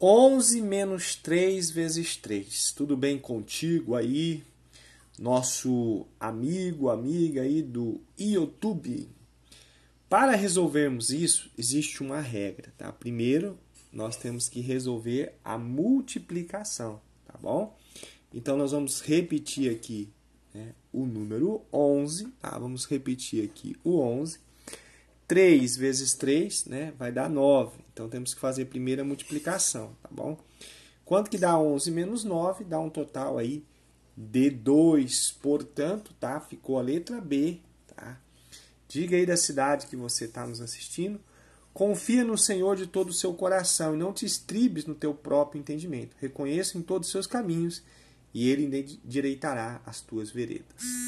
11 menos 3 vezes 3. Tudo bem contigo aí, nosso amigo, amiga aí do YouTube? Para resolvermos isso, existe uma regra, tá? Primeiro, nós temos que resolver a multiplicação, tá bom? Então, nós vamos repetir aqui né, o número 11, tá? Vamos repetir aqui o 11 3 vezes 3 né, vai dar 9. Então temos que fazer a primeira multiplicação, tá bom? Quanto que dá 11 menos 9? Dá um total aí de 2. Portanto, tá? Ficou a letra B, tá? Diga aí da cidade que você está nos assistindo. Confia no Senhor de todo o seu coração e não te estribes no teu próprio entendimento. Reconheça em todos os seus caminhos e ele endireitará as tuas veredas.